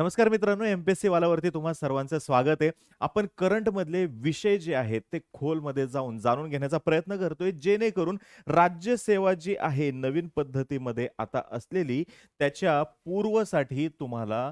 नमस्कार मित्रांनो M P S C वालावरती तुम्हा सर्वांचं स्वागत आहे आपण करंटमधले विषय जे आहेत ते खोलमध्ये जाऊन जाणून घेण्याचा प्रयत्न करतोय जेणेकरून राज्यसेवा जी आहे नवीन पद्धतीमध्ये आता असलेली त्याच्या पूर्वसाठी तुम्हाला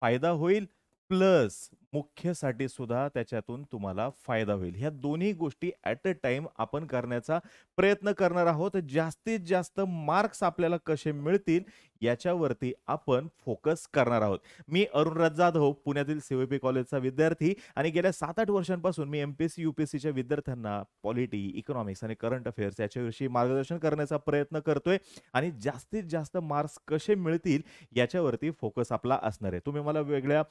फायदा होईल प्लस मुख्यसाठी सुद्धा त्याच्यातून तुम्हाला फायदा होईल ह्या दोन्ही गोष्टी ॲट अ टाइम आपण करण्याचा प्रयत्न करणार आहोत जास्तीत जास्त मार्क्स आपल्याला कसे मिळतील याच्यावरती आपण फोकस करणार आहोत मी अरुणराज जाधव हो, पुण्यातील सीव्हीपी कॉलेजचा विद्यार्थी आणि गेल्या सात आठ वर्षांपासून मी एम पी एस एमपीएससी सीच्या विद्यार्थ्यांना पॉलिटी इकॉनॉमिक्स आणि करंट अफेअर्स याच्याविषयी मार्गदर्शन करण्याचा प्रयत्न करतोय आणि जास्तीत जास्त मार्क्स कसे मिळतील याच्यावरती फोकस आपला असणार आहे तुम्ही मला वेगळ्या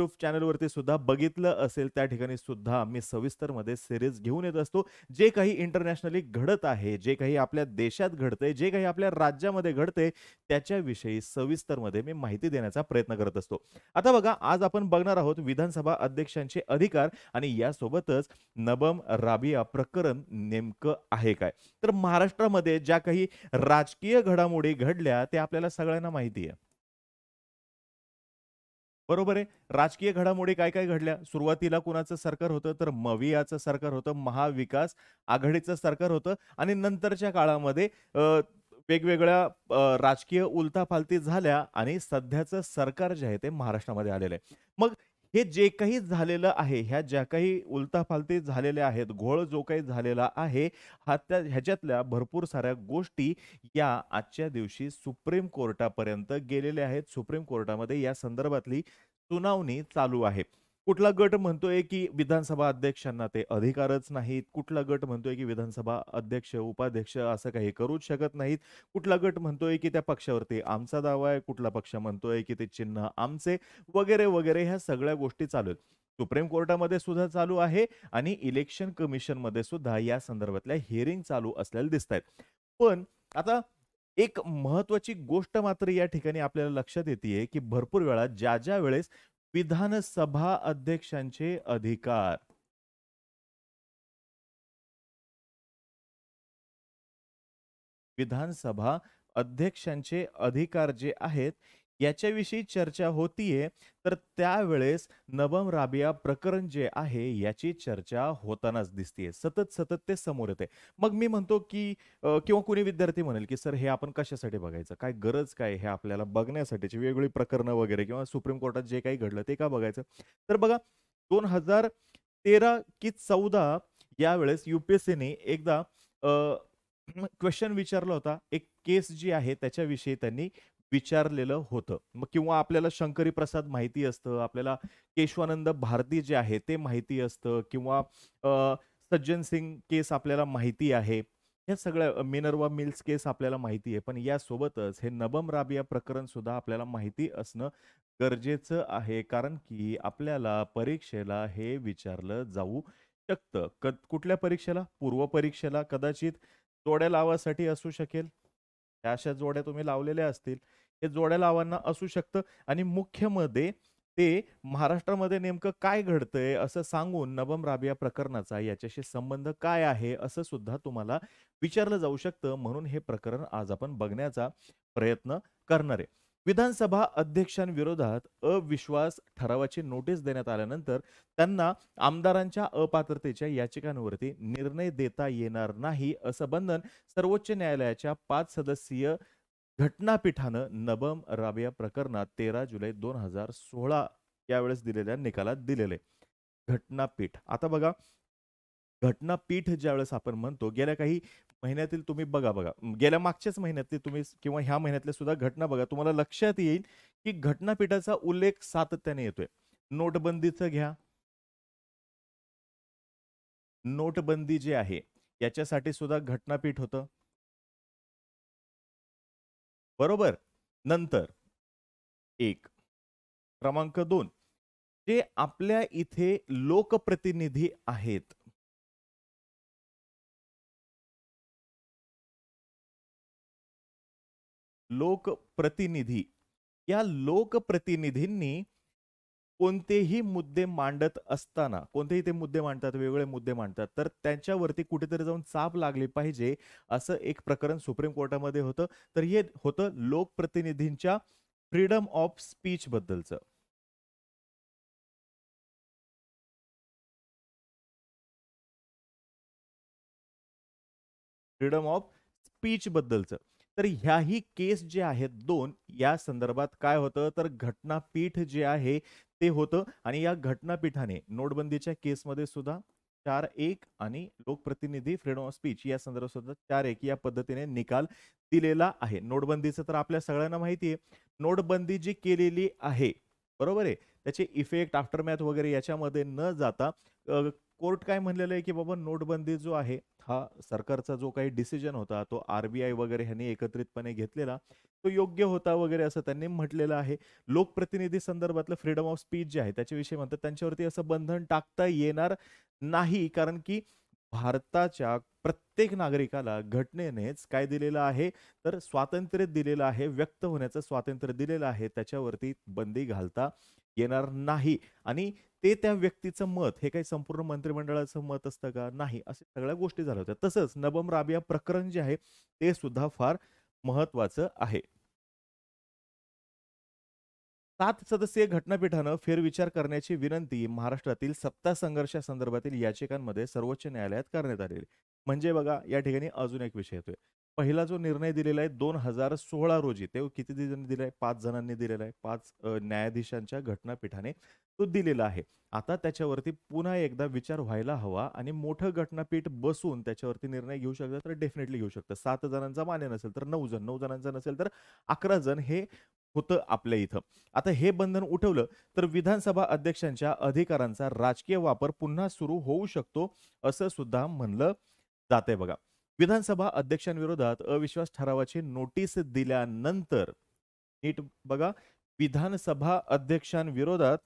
युट्यूब चॅनलवरती सुद्धा बघितलं असेल त्या ठिकाणी सुद्धा मी सविस्तर मध्ये सिरीज घेऊन येत असतो जे काही इंटरनॅशनली घडत आहे जे काही आपल्या देशात घडते जे काही आपल्या राज्यामध्ये घडते त्याच्याविषयी मध्ये मी माहिती देण्याचा प्रयत्न करत असतो आता बघा आज आपण बघणार आहोत विधानसभा अध्यक्षांचे अधिकार आणि यासोबतच नबम राबिया प्रकरण नेमकं आहे काय तर महाराष्ट्रामध्ये ज्या काही राजकीय घडामोडी घडल्या ते आपल्याला सगळ्यांना माहिती आहे बरोबर आहे राजकीय घडामोडी काय काय घडल्या सुरुवातीला कुणाचं सरकार होतं तर मवियाचं सरकार होतं महाविकास आघाडीचं सरकार होतं आणि नंतरच्या काळामध्ये वेगवेगळ्या राजकीय उलथाफालती झाल्या आणि सध्याचं सरकार जे आहे ते महाराष्ट्रामध्ये आलेलं आहे मग हे जे काही झालेलं आहे ह्या ज्या काही उलताफालती झालेल्या आहेत घोळ जो काही झालेला आहे हा त्या ह्याच्यातल्या भरपूर साऱ्या गोष्टी या आजच्या दिवशी सुप्रीम कोर्टापर्यंत गेलेल्या आहेत सुप्रीम कोर्टामध्ये या संदर्भातली सुनावणी चालू आहे कुठला गट म्हणतोय की विधानसभा अध्यक्षांना ते अधिकारच नाहीत कुठला गट म्हणतोय की विधानसभा अध्यक्ष उपाध्यक्ष असं काही करूच शकत नाहीत कुठला गट म्हणतोय की त्या पक्षावरती आमचा दावा आहे कुठला पक्ष म्हणतोय की ते चिन्ह आमचे वगैरे वगैरे ह्या सगळ्या गोष्टी चालू आहेत सुप्रीम कोर्टामध्ये सुद्धा चालू आहे आणि इलेक्शन कमिशन मध्ये सुद्धा या संदर्भातल्या हिअरिंग चालू असलेले दिसत आहेत पण आता एक महत्वाची गोष्ट मात्र या ठिकाणी आपल्याला लक्षात येते की भरपूर वेळा ज्या ज्या वेळेस विधानसभा अध्यक्षांचे अधिकार विधानसभा अध्यक्षांचे अधिकार जे आहेत याच्याविषयी चर्चा होतीये तर त्यावेळेस नवम राबिया प्रकरण जे आहे याची चर्चा होतानाच दिसतीये सतत सतत ते समोर येते मग मी म्हणतो की किंवा कुणी विद्यार्थी म्हणेल की सर हे आपण कशासाठी बघायचं काय गरज काय हे आपल्याला बघण्यासाठीची वेगवेगळी प्रकरणं वगैरे किंवा सुप्रीम कोर्टात जे काही घडलं ते का बघायचं तर बघा दोन हजार तेरा की चौदा यावेळेस युपीएससीने एकदा क्वेश्चन विचारला होता एक केस जी आहे त्याच्याविषयी त्यांनी विचारलेलं होतं मग किंवा आपल्याला शंकरी प्रसाद माहिती असतं आपल्याला केशवानंद भारती जे आहे ते माहिती असतं किंवा सज्जन सिंग केस आपल्याला माहिती आहे ह्या सगळ्या मिनरवा मिल्स केस आपल्याला माहिती आहे पण यासोबतच हे नबम राबिया प्रकरण सुद्धा आपल्याला माहिती असणं गरजेचं आहे कारण की आपल्याला परीक्षेला हे विचारलं जाऊ शकतं क कुठल्या परीक्षेला पूर्व परीक्षेला कदाचित जोड्या लावासाठी असू शकेल त्या अशा जोड्या तुम्ही लावलेल्या असतील हे जोड्या लावांना असू शकतं आणि मध्ये ते महाराष्ट्रामध्ये नेमकं काय घडतंय असं सांगून नबम राबिया प्रकरणाचा याच्याशी संबंध काय आहे असं सुद्धा तुम्हाला विचारलं जाऊ शकतं म्हणून हे प्रकरण आज आपण बघण्याचा प्रयत्न करणार आहे विधानसभा अध्यक्षांविरोधात अविश्वास ठरावाची नोटीस देण्यात आल्यानंतर त्यांना आमदारांच्या अपात्रतेच्या याचिकांवरती निर्णय देता येणार नाही असं बंधन सर्वोच्च न्यायालयाच्या पाच सदस्यीय घटनापीठानं नबम राबिया प्रकरणात तेरा जुलै दोन हजार सोळा यावेळेस दिलेल्या निकालात दिलेले घटनापीठ आता बघा घटनापीठ ज्यावेळेस आपण म्हणतो गेल्या काही महिन्यातील तुम्ही बघा बघा गेल्या मागच्याच महिन्यातील तुम्ही किंवा ह्या महिन्यातल्या सुद्धा घटना बघा तुम्हाला लक्षात येईल की घटनापीठाचा उल्लेख सातत्याने येतोय नोटबंदीचं घ्या नोटबंदी जे आहे याच्यासाठी सुद्धा घटनापीठ होतं बरोबर नंतर एक क्रमांक दोन जे आपल्या इथे लोकप्रतिनिधी आहेत लोकप्रतिनिधी या लोकप्रतिनिधींनी कोणतेही मुद्दे मांडत असताना कोणतेही ते मुद्दे मांडतात वेगवेगळे मुद्दे मांडतात तर त्यांच्यावरती कुठेतरी जाऊन चाप लागली पाहिजे असं एक प्रकरण सुप्रीम कोर्टामध्ये होतं तर हे होतं लोकप्रतिनिधींच्या फ्रीडम ऑफ स्पीच बद्दलच फ्रीडम ऑफ स्पीच बद्दलच तर ह्याही केस जे आहेत दोन या संदर्भात काय होतं तर घटनापीठ जे आहे ते होतं आणि या घटनापीठाने नोटबंदीच्या केसमध्ये सुद्धा चार एक आणि लोकप्रतिनिधी फ्रीडम ऑफ स्पीच या संदर्भात सुद्धा चार एक या पद्धतीने निकाल दिलेला आहे नोटबंदीचं तर आपल्या सगळ्यांना माहिती आहे नोटबंदी जी केलेली आहे बरोबर आहे त्याचे इफेक्ट आफ्टर मॅथ वगैरे याच्यामध्ये न जाता कोर्ट काय म्हणलेलं आहे की बाबा नोटबंदी जो आहे हा सरकारचा जो काही डिसिजन होता तो आर बी आय वगैरे ह्यांनी एकत्रितपणे घेतलेला तो योग्य होता वगैरे असं त्यांनी म्हटलेलं आहे लोकप्रतिनिधी संदर्भातलं फ्रीडम ऑफ स्पीच जे आहे त्याच्याविषयी म्हणतात त्यांच्यावरती असं बंधन टाकता येणार नाही कारण की भारताच्या प्रत्येक नागरिकाला घटनेनेच काय दिलेलं आहे तर स्वातंत्र्य दिलेलं आहे व्यक्त होण्याचं स्वातंत्र्य दिलेलं आहे त्याच्यावरती बंदी घालता येणार नाही आणि ते त्या व्यक्तीचं मत हे काही संपूर्ण मंत्रिमंडळाचं मत असतं का नाही असे सगळ्या गोष्टी झाल्या होत्या तसंच नबम राबिया प्रकरण जे आहे ते सुद्धा फार महत्वाचं आहे सात सदस्यीय घटनापीठानं फेरविचार करण्याची विनंती महाराष्ट्रातील सत्ता संदर्भातील याचिकांमध्ये सर्वोच्च न्यायालयात करण्यात आलेली म्हणजे बघा या ठिकाणी अजून एक विषय येतोय पहिला जो निर्णय दिलेला आहे दोन हजार सोळा रोजी ते किती जणांनी दिलाय पाच जणांनी दिलेला आहे पाच न्यायाधीशांच्या घटनापीठाने तो दिलेला आहे आता त्याच्यावरती पुन्हा एकदा विचार व्हायला हवा आणि मोठं घटनापीठ बसून त्याच्यावरती निर्णय घेऊ शकतात तर डेफिनेटली घेऊ शकतात सात जणांचा मान्य नसेल तर नऊ जण नऊ जणांचा नसेल तर अकरा जण हे होतं आपल्या इथं आता हे बंधन उठवलं तर विधानसभा अध्यक्षांच्या अधिकारांचा राजकीय वापर पुन्हा सुरू होऊ शकतो असं सुद्धा म्हणलं जाते बघा विधानसभा अध्यक्षांविरोधात अविश्वास ठरावाची नोटीस दिल्यानंतर नीट बघा विधानसभा अध्यक्षांविरोधात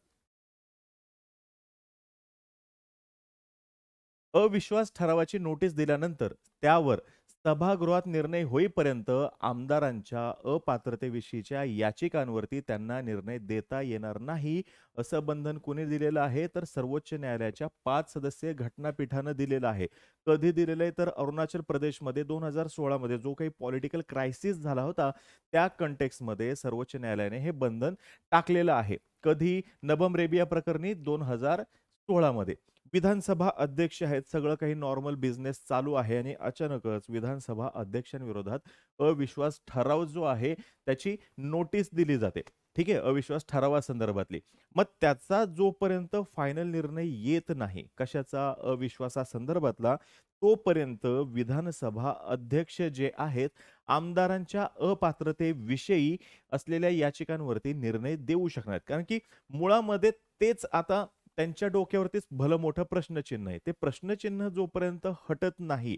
अविश्वास ठरावाची नोटीस दिल्यानंतर त्यावर सभागृहात निर्णय होईपर्यंत आमदारांच्या अपात्रतेविषयीच्या याचिकांवरती त्यांना निर्णय देता येणार नाही असं बंधन कोणी दिलेलं आहे तर सर्वोच्च न्यायालयाच्या पाच सदस्यीय घटनापीठानं दिलेलं आहे कधी दिलेलं आहे तर अरुणाचल प्रदेशमध्ये दोन हजार सोळामध्ये जो काही पॉलिटिकल क्रायसिस झाला होता त्या कंटेक्समध्ये सर्वोच्च न्यायालयाने हे बंधन टाकलेलं आहे कधी नबम रेबिया प्रकरणी दोन हजार सोळामध्ये विधानसभा अध्यक्ष आहेत सगळं काही नॉर्मल बिझनेस चालू आहे आणि अचानकच विधानसभा अध्यक्षांविरोधात अविश्वास ठराव जो आहे त्याची नोटीस दिली जाते ठीक आहे अविश्वास ठरावासंदर्भातली मग त्याचा जोपर्यंत फायनल निर्णय येत नाही कशाचा अविश्वासासंदर्भातला तोपर्यंत विधानसभा अध्यक्ष जे आहेत आमदारांच्या अपात्रतेविषयी असलेल्या याचिकांवरती निर्णय देऊ शकणार कारण की मुळामध्ये तेच आता त्यांच्या डोक्यावरतीच भलं मोठं प्रश्नचिन्ह आहे ते प्रश्नचिन्ह जोपर्यंत हटत नाही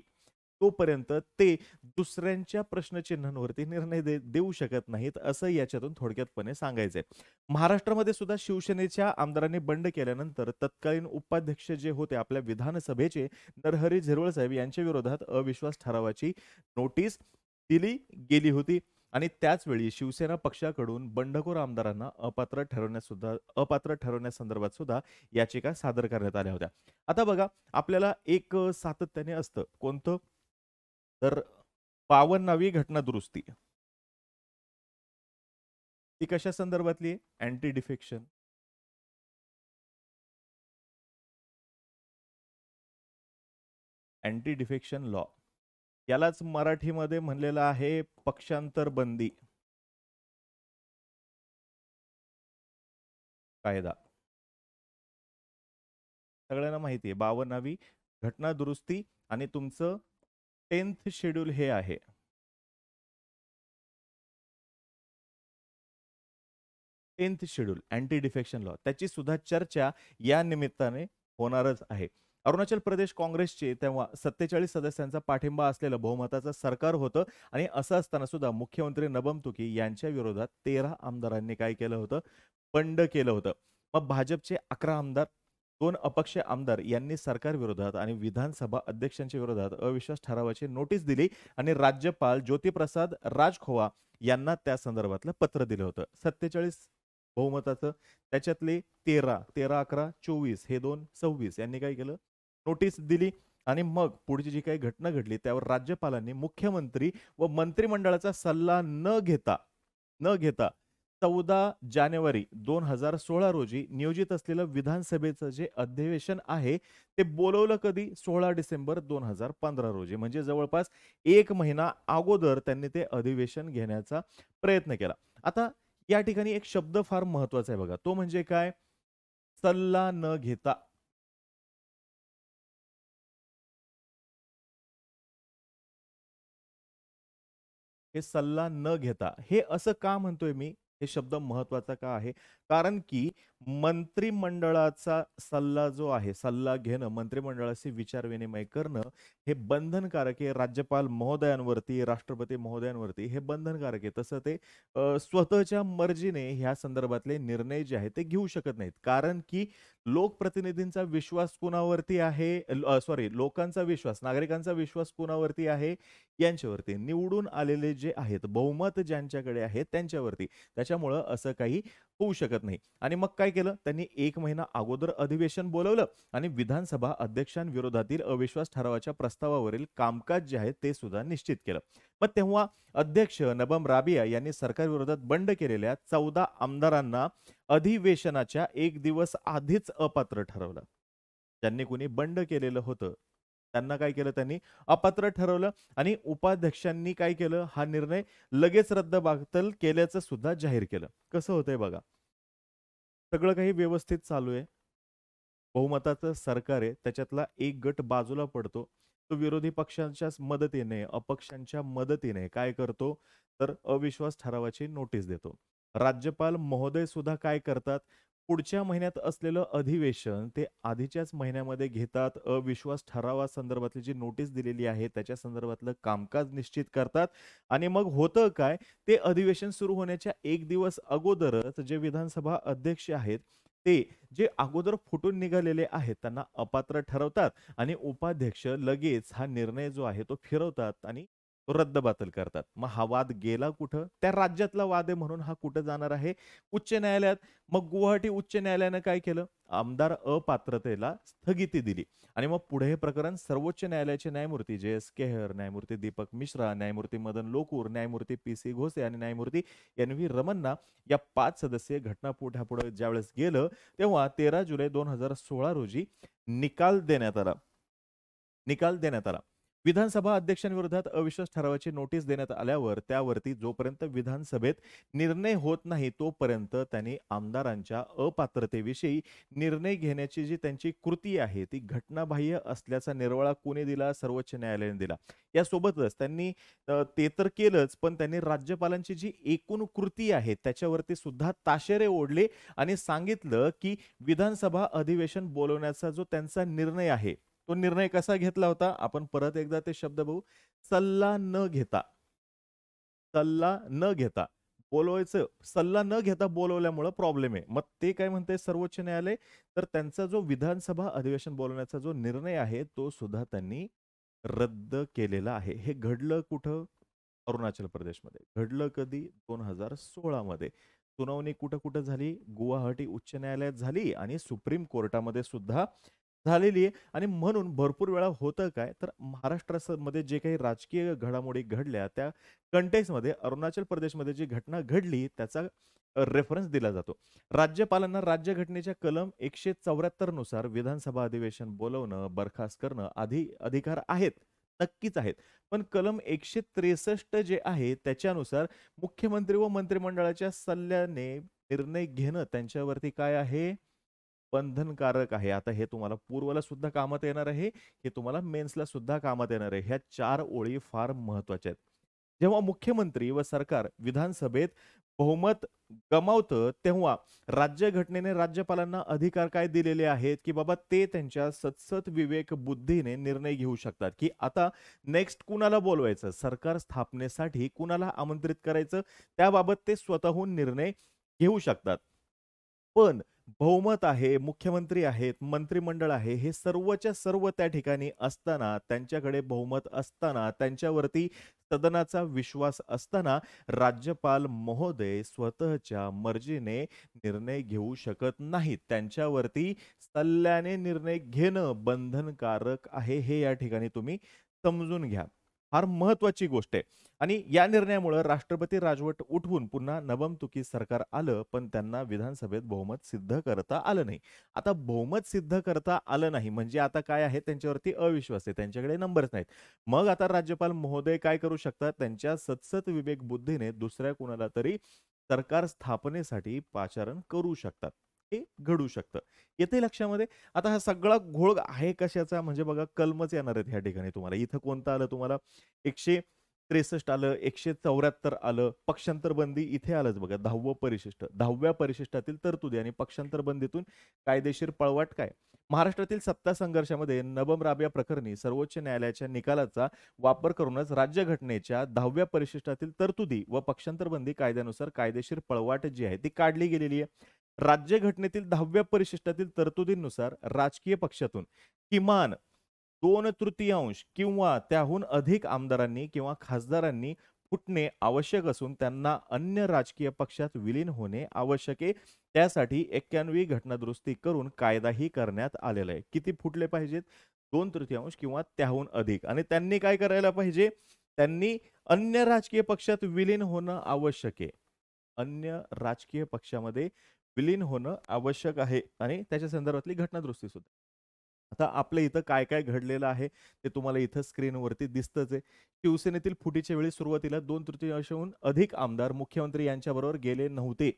तोपर्यंत ते दुसऱ्यांच्या प्रश्नचिन्हांवरती निर्णय दे देऊ शकत नाहीत असं याच्यातून थोडक्यातपणे सांगायचंय महाराष्ट्रामध्ये सुद्धा शिवसेनेच्या आमदारांनी बंड केल्यानंतर तत्कालीन उपाध्यक्ष जे होते आपल्या विधानसभेचे नरहरी झिरवळ साहेब यांच्या विरोधात अविश्वास ठरावाची नोटीस दिली गेली होती आणि त्याचवेळी शिवसेना पक्षाकडून बंडखोर आमदारांना अपात्र ठरवण्यास सुद्धा अपात्र ठरवण्यासंदर्भात सुद्धा याचिका सादर करण्यात आल्या होत्या आता बघा आपल्याला एक सातत्याने असतं कोणतं तर पावन्नावी घटना दुरुस्ती ती कशा संदर्भातली anti defection anti defection law यालाच मराठीमध्ये म्हणलेलं आहे पक्षांतर बंदी कायदा सगळ्यांना माहिती आहे बावनावी घटना दुरुस्ती आणि तुमचं टेन्थ शेड्यूल हे आहे tenth schedule anti defection law त्याची सुद्धा चर्चा या निमित्ताने होणारच आहे अरुणाचल प्रदेश काँग्रेसचे तेव्हा सत्तेचाळीस सदस्यांचा पाठिंबा असलेलं बहुमताचं सरकार होतं आणि असं असताना सुद्धा मुख्यमंत्री नबम तुकी यांच्या विरोधात तेरा आमदारांनी काय केलं होतं बंड केलं होतं मग भाजपचे अकरा आमदार दोन अपक्ष आमदार यांनी सरकार विरोधात आणि विधानसभा अध्यक्षांच्या विरोधात अविश्वास ठरावाची नोटीस दिली आणि राज्यपाल ज्योतिप्रसाद राजखोवा यांना त्या संदर्भातलं पत्र दिलं होतं सत्तेचाळीस बहुमताचं त्याच्यातले तेरा तेरा अकरा चोवीस हे दोन सव्वीस यांनी काय केलं नोटीस दिली आणि मग पुढची जी काही घटना घडली त्यावर राज्यपालांनी मुख्यमंत्री व मंत्रिमंडळाचा सल्ला न घेता न घेता चौदा जानेवारी दोन हजार सोळा रोजी नियोजित असलेलं विधानसभेचं जे अधिवेशन आहे ते बोलवलं कधी सोळा डिसेंबर दोन हजार पंधरा रोजी म्हणजे जवळपास एक महिना अगोदर त्यांनी ते अधिवेशन घेण्याचा प्रयत्न केला आता या ठिकाणी एक शब्द फार महत्वाचा आहे बघा तो म्हणजे काय सल्ला न घेता हे सल्ला न घेता हे असं का म्हणतोय मी हे शब्द महत्वाचा का आहे कारण की मंत्रिमंडळाचा सल्ला जो आहे सल्ला घेणं मंत्रिमंडळाशी विचार विनिमय करणं हे बंधनकारक आहे राज्यपाल महोदयांवरती राष्ट्रपती महोदयांवरती हे बंधनकारक आहे तसं ते स्वतःच्या मर्जीने ह्या संदर्भातले निर्णय जे आहेत ते घेऊ शकत नाहीत कारण की लोकप्रतिनिधींचा विश्वास कुणावरती आहे सॉरी लोकांचा विश्वास नागरिकांचा विश्वास कुणावरती आहे यांच्यावरती निवडून आलेले जे आहेत बहुमत ज्यांच्याकडे आहे त्यांच्यावरती त्याच्यामुळं असं काही होऊ शकत नाही आणि मग काय केलं त्यांनी एक महिना अगोदर अधिवेशन बोलवलं आणि विधानसभा अध्यक्षांविरोधातील अविश्वास ठरावाच्या प्रस्तावावरील कामकाज जे आहे ते सुद्धा निश्चित केलं मग तेव्हा अध्यक्ष नबम राबिया यांनी सरकारविरोधात बंड केलेल्या चौदा आमदारांना अधिवेशनाच्या एक दिवस आधीच अपात्र ठरवलं त्यांनी कुणी बंड केलेलं होतं त्यांना काय केलं त्यांनी अपात्र ठरवलं आणि उपाध्यक्षांनी काय केलं हा निर्णय लगेच रद्द बातल केल्याचं सुद्धा जाहीर केलं कसं होतंय बघा सगळं काही व्यवस्थित चालू आहे बहुमताचं सरकार आहे त्याच्यातला एक गट बाजूला पडतो तो विरोधी पक्षांच्या मदतीने अपक्षांच्या मदतीने काय करतो तर अविश्वास ठरावाची नोटीस देतो राज्यपाल महोदय सुद्धा काय करतात पुढच्या महिन्यात असलेलं अधिवेशन ते आधीच्याच महिन्यामध्ये घेतात अविश्वास ठरावा संदर्भातली जी नोटीस दिलेली आहे त्याच्या संदर्भातलं कामकाज निश्चित करतात आणि मग होतं काय ते अधिवेशन सुरू होण्याच्या एक दिवस अगोदरच जे विधानसभा अध्यक्ष आहेत ते जे अगोदर फुटून निघालेले आहेत त्यांना अपात्र ठरवतात आणि उपाध्यक्ष लगेच हा निर्णय जो आहे तो फिरवतात आणि तो रद्दबातल करतात मग हा वाद गेला कुठं त्या राज्यातला वाद आहे म्हणून हा कुठं जाणार आहे उच्च न्यायालयात मग गुवाहाटी उच्च न्यायालयानं काय केलं आमदार अपात्रतेला स्थगिती दिली आणि मग पुढे हे प्रकरण सर्वोच्च न्यायालयाचे न्यायमूर्ती जे एस केहर न्यायमूर्ती दीपक मिश्रा न्यायमूर्ती मदन लोकूर न्यायमूर्ती पी सी घोसे आणि न्यायमूर्ती एन व्ही रमन्ना या पाच सदस्यीय घटना पुढ्यापुढे ज्यावेळेस गेलं तेव्हा तेरा जुलै दोन हजार सोळा रोजी निकाल देण्यात आला निकाल देण्यात आला विधानसभा अध्यक्षांविरोधात अविश्वास ठरावाची नोटीस देण्यात आल्यावर त्यावरती जोपर्यंत विधानसभेत निर्णय होत नाही तोपर्यंत त्यांनी आमदारांच्या अपात्रतेविषयी निर्णय घेण्याची जी त्यांची कृती आहे ती घटनाबाह्य असल्याचा निर्वाळा कोणी दिला सर्वोच्च न्यायालयाने दिला यासोबतच त्यांनी ते तर केलंच पण त्यांनी राज्यपालांची जी एकूण कृती आहे त्याच्यावरती सुद्धा ताशेरे ओढले आणि सांगितलं की विधानसभा अधिवेशन बोलवण्याचा जो त्यांचा निर्णय आहे तो निर्णय कसा घेतला होता आपण परत एकदा ते शब्द बघू सल्ला न घेता सल्ला न घेता बोलवायचं सल्ला न घेता बोलवल्यामुळं प्रॉब्लेम आहे मग ते काय म्हणते सर्वोच्च न्यायालय तर त्यांचा जो विधानसभा अधिवेशन बोलवण्याचा जो निर्णय आहे तो सुद्धा त्यांनी रद्द केलेला आहे हे घडलं कुठं अरुणाचल प्रदेशमध्ये घडलं कधी दोन हजार सोळामध्ये सुनावणी कुठं कुठं झाली गुवाहाटी उच्च न्यायालयात झाली आणि सुप्रीम कोर्टामध्ये सुद्धा झालेली आहे आणि म्हणून भरपूर वेळा होतं काय तर महाराष्ट्रामध्ये जे काही राजकीय घडामोडी घडल्या त्या कंटेक्समध्ये अरुणाचल प्रदेशमध्ये जी घटना घडली त्याचा रेफरन्स दिला जातो राज्यपालांना राज्यघटनेच्या कलम एकशे चौऱ्याहत्तरनुसार नुसार विधानसभा अधिवेशन बोलवणं बरखास्त करणं आधी अधिकार आहेत नक्कीच आहेत पण कलम एकशे त्रेसष्ट जे आहे त्याच्यानुसार मुख्यमंत्री व मंत्रिमंडळाच्या सल्ल्याने निर्णय घेणं त्यांच्यावरती काय आहे बंधनकारक आहे आता हे तुम्हाला पूर्वला सुद्धा कामात येणार आहे हे तुम्हाला मेन्सला सुद्धा कामात येणार आहे ह्या चार ओळी फार महत्वाच्या आहेत जेव्हा मुख्यमंत्री व सरकार विधानसभेत बहुमत गमावतं तेव्हा राज्यघटनेने राज्यपालांना अधिकार काय दिलेले आहेत की बाबा ते त्यांच्या सतसत विवेक बुद्धीने निर्णय घेऊ शकतात की आता नेक्स्ट कुणाला बोलवायचं सरकार स्थापनेसाठी कुणाला आमंत्रित करायचं त्याबाबत ते स्वतःहून निर्णय घेऊ शकतात पण बहुमत आहे मुख्यमंत्री आहेत मंत्रिमंडळ आहे हे सर्वच्या सर्व त्या ठिकाणी असताना त्यांच्याकडे बहुमत असताना त्यांच्यावरती सदनाचा विश्वास असताना राज्यपाल महोदय स्वतःच्या मर्जीने निर्णय घेऊ शकत नाहीत त्यांच्यावरती सल्ल्याने निर्णय घेणं बंधनकारक आहे हे या ठिकाणी तुम्ही समजून घ्या फार महत्वाची गोष्ट आहे आणि या निर्णयामुळे राष्ट्रपती राजवट उठवून पुन्हा तुकी सरकार आलं पण त्यांना विधानसभेत बहुमत सिद्ध करता आलं नाही आता बहुमत सिद्ध करता आलं नाही म्हणजे आता काय आहे त्यांच्यावरती अविश्वास आहे त्यांच्याकडे नंबर्स नाहीत मग आता राज्यपाल महोदय काय करू शकतात त्यांच्या सतसत विवेक बुद्धीने दुसऱ्या कुणाला तरी सरकार स्थापनेसाठी पाचारण करू शकतात हे घडू शकतं येते लक्षामध्ये आता हा सगळा घोळ आहे कशाचा म्हणजे बघा कलमच येणार आहेत ह्या ठिकाणी तुम्हाला इथं कोणतं आलं तुम्हाला एकशे त्रेसष्ट आलं एकशे चौऱ्याहत्तर आलं पक्षांतर बंदी इथे आलंच बघा दहावं परिशिष्ट दहाव्या परिशिष्टातील तरतुदी आणि पक्षांतर बंदीतून कायदेशीर पळवाट काय महाराष्ट्रातील सत्ता संघर्षामध्ये नबम राबिया प्रकरणी सर्वोच्च न्यायालयाच्या निकालाचा वापर करूनच राज्य घटनेच्या दहाव्या परिशिष्टातील तरतुदी व बंदी कायद्यानुसार कायदेशीर पळवाट जी आहे ती काढली गेलेली आहे राज्यघटनेतील दहाव्या परिशिष्टातील तरतुदींनुसार राजकीय पक्षातून किमान दोन तृतीयांश किंवा त्याहून अधिक आमदारांनी किंवा खासदारांनी फुटणे आवश्यक असून त्यांना अन्य राजकीय पक्षात विलीन होणे आवश्यक आहे त्यासाठी एक्क्याण्णवी घटनादुरुस्ती करून कायदाही करण्यात आलेला आहे किती फुटले पाहिजेत दोन तृतीयांश किंवा त्याहून अधिक आणि त्यांनी काय करायला पाहिजे त्यांनी अन्य राजकीय पक्षात विलीन होणं आवश्यक आहे अन्य राजकीय पक्षामध्ये विलीन होणं आवश्यक आहे आणि त्याच्या संदर्भातली घटनादृष्टी सुद्धा आता आपल्या इथं काय काय घडलेलं आहे ते तुम्हाला इथं स्क्रीनवरती दिसतच आहे शिवसेनेतील फुटीच्या वेळी सुरुवातीला दोन तृतीयांशहून अधिक आमदार मुख्यमंत्री यांच्याबरोबर गेले नव्हते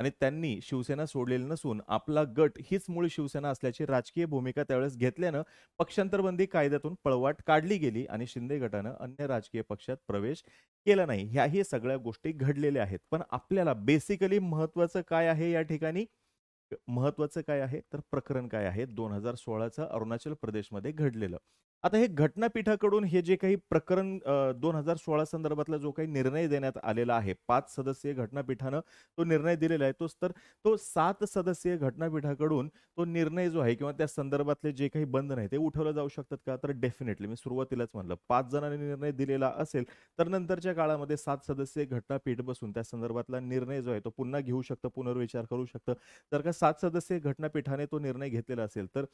आणि त्यांनी शिवसेना सोडलेली नसून आपला गट हीच मूळ शिवसेना असल्याची राजकीय भूमिका त्यावेळेस घेतल्यानं पक्षांतरबंदी कायद्यातून पळवाट काढली गेली आणि शिंदे गटानं अन्य राजकीय पक्षात प्रवेश केला नाही ह्याही सगळ्या गोष्टी घडलेल्या आहेत पण आपल्याला बेसिकली महत्वाचं काय आहे या ठिकाणी महत्वाचं काय आहे तर प्रकरण काय आहे दोन हजार सोळाचं अरुणाचल प्रदेशमध्ये घडलेलं आता हे घटनापीठाकडून हे जे काही प्रकरण दोन हजार सोळा संदर्भातला जो काही निर्णय देण्यात आलेला आहे पाच सदस्यीय घटनापीठानं तो निर्णय दिलेला आहे तोच तर तो सात सदस्यीय घटनापीठाकडून तो निर्णय जो आहे किंवा त्या संदर्भातले जे काही बंधन आहे ते उठवलं जाऊ शकतात का तर डेफिनेटली मी सुरुवातीलाच म्हणलं पाच जणांनी निर्णय दिलेला असेल तर नंतरच्या काळामध्ये सात सदस्यीय घटनापीठ बसून त्या संदर्भातला निर्णय जो आहे तो पुन्हा घेऊ शकतं पुनर्विचार करू शकतं जर का सात सदस्यीय घटनापीठाने तो निर्णय घेतलेला असेल तर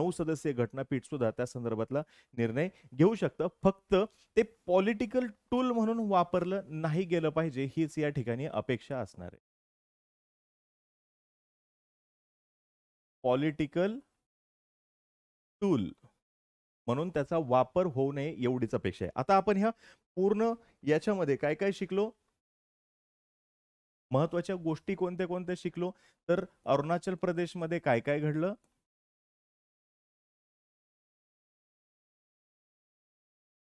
नऊ सदस्यीय घटनापीठ सुद्धा त्या संदर्भातला निर्णय घेऊ शकतं फक्त ते पॉलिटिकल टूल म्हणून वापरलं नाही गेलं पाहिजे हीच या ठिकाणी अपेक्षा असणार आहे पॉलिटिकल टूल म्हणून त्याचा वापर होऊ नये एवढीच अपेक्षा आहे आता आपण ह्या पूर्ण याच्यामध्ये काय काय शिकलो महत्वाच्या गोष्टी कोणत्या कोणत्या शिकलो तर अरुणाचल प्रदेशमध्ये काय काय घडलं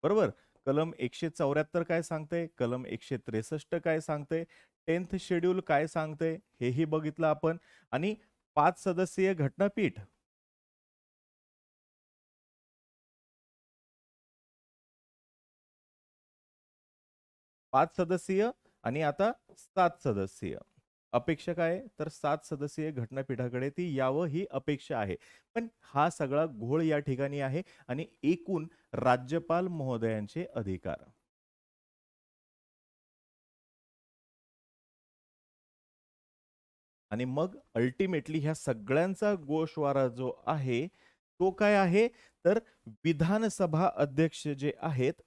बरोबर कलम एकशे चौऱ्याहत्तर काय सांगते कलम एकशे त्रेसष्ट काय सांगते टेन्थ शेड्यूल काय सांगते हेही बघितलं आपण आणि पाच सदस्यीय घटनापीठ पाच सदस्यीय आणि आता सात सदस्यीय अपेक्षा काय तर सात सदस्यीय घटनापीठाकडे ती यावं ही अपेक्षा आहे पण हा सगळा घोळ या ठिकाणी आहे आणि एकूण राज्यपाल महोदयांचे अधिकार आणि मग अल्टिमेटली ह्या सगळ्यांचा गोषवारा जो आहे तो काय आहे तर विधानसभा अध्यक्ष जे आहेत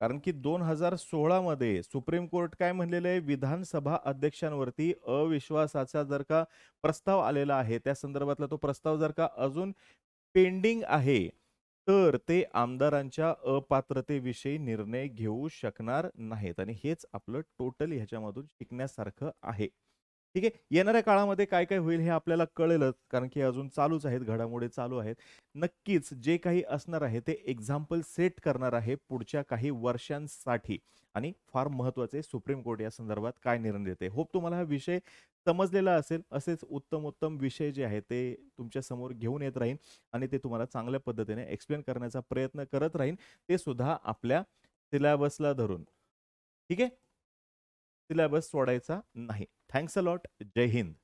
कारण की दोन हजार मध्ये सुप्रीम कोर्ट काय म्हणलेलं आहे विधानसभा अध्यक्षांवरती अविश्वासाचा जर का प्रस्ताव आलेला आहे त्या संदर्भातला तो प्रस्ताव जर का अजून पेंडिंग आहे तर ते आमदारांच्या अपात्रतेविषयी निर्णय घेऊ शकणार नाहीत आणि हेच आपलं टोटल ह्याच्यामधून शिकण्यासारखं आहे ठीक आहे येणाऱ्या काळामध्ये काय काय होईल हे आपल्याला कळेलच कारण की अजून चालूच आहेत घडामोडी चालू आहेत नक्कीच जे काही असणार आहे ते एक्झाम्पल सेट करणार आहे पुढच्या काही वर्षांसाठी आणि फार महत्वाचे सुप्रीम कोर्ट या संदर्भात काय निर्णय देते होप तुम्हाला हा विषय समजलेला असेल असेच उत्तम उत्तम विषय जे आहे ते तुमच्या समोर घेऊन येत राहीन आणि ते तुम्हाला चांगल्या पद्धतीने एक्सप्लेन करण्याचा प्रयत्न करत राहीन ते सुद्धा आपल्या सिलेबसला धरून ठीक आहे सिलेबस सोडायचा नाही थँक्स अ लॉट जय हिंद